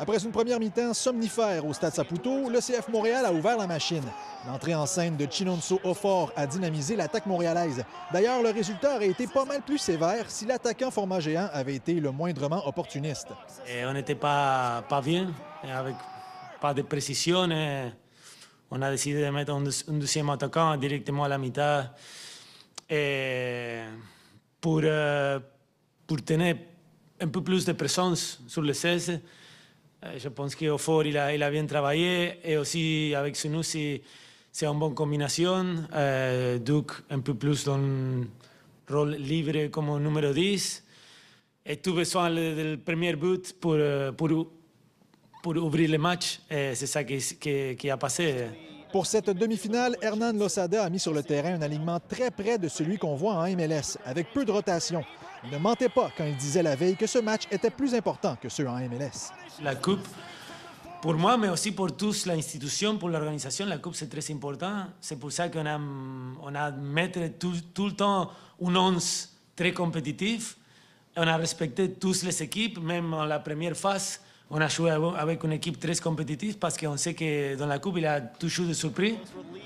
Après une première mi-temps somnifère au Stade Saputo, le CF Montréal a ouvert la machine. L'entrée en scène de Chinonso Ofor a dynamisé l'attaque montréalaise. D'ailleurs, le résultat aurait été pas mal plus sévère si l'attaquant format géant avait été le moindrement opportuniste. Et on n'était pas, pas bien, avec pas de précision. on a décidé de mettre un, deuxième attaquant directement à la mi-temps pour, euh, pour tenir un peu plus de présence sur le 16 je eh, pense qu'Ofor, il a, il a bien travaillé et aussi avec Sunu, c'est une bonne combination. Euh, Duke, un peu plus dans le rôle libre comme numéro 10. Et tout besoin du premier but pour, eh, pour, pour ouvrir le match. Et eh, c'est ça qui, qui, qui, a passé. Pour cette demi-finale, Hernan Losada a mis sur le terrain un alignement très près de celui qu'on voit en MLS, avec peu de rotation. Il ne mentait pas quand il disait la veille que ce match était plus important que ceux en MLS. La Coupe, pour moi, mais aussi pour tous, l'institution, pour l'organisation, la Coupe, c'est très important. C'est pour ça qu'on a, on a tout, le temps une once très compétitive. On a respecté toutes les équipes, même en la première phase. On a joué avec une équipe très compétitive parce qu'on sait que dans la Coupe, il a toujours des surprises.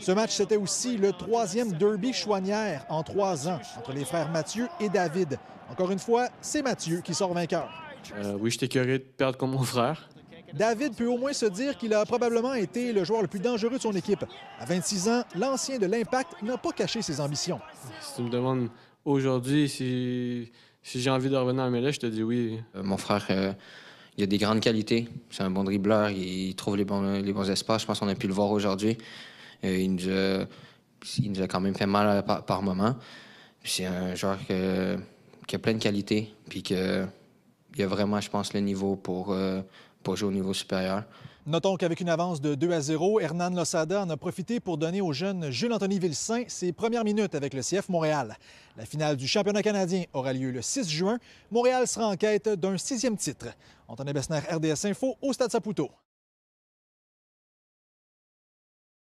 Ce match, c'était aussi le troisième derby chouanière en trois ans entre les frères Mathieu et David. Encore une fois, c'est Mathieu qui sort vainqueur. Euh, oui, j'étais curieux de perdre comme mon frère. David peut au moins se dire qu'il a probablement été le joueur le plus dangereux de son équipe. À 26 ans, l'ancien de l'Impact n'a pas caché ses ambitions. Si tu me demandes aujourd'hui si, si j'ai envie de revenir à Mélèche, je te dis oui. Euh, mon frère... Euh, il a des grandes qualités. C'est un bon dribbleur. Il trouve les bons, les bons espaces. Je pense qu'on a pu le voir aujourd'hui. Euh, il nous, a, quand même fait mal euh, par, moment. C'est un joueur qui a plein de qualités. Puis il a vraiment, je pense, le niveau pour euh, au niveau supérieur. Notons qu'avec une avance de 2 à 0, Hernan Losada en a profité pour donner au jeune Jules-Anthony Vilsain ses premières minutes avec le CF Montréal. La finale du championnat canadien aura lieu le 6 juin. Montréal sera en quête d'un sixième titre. Antoine Bessner, RDS Info, au Stade Saputo.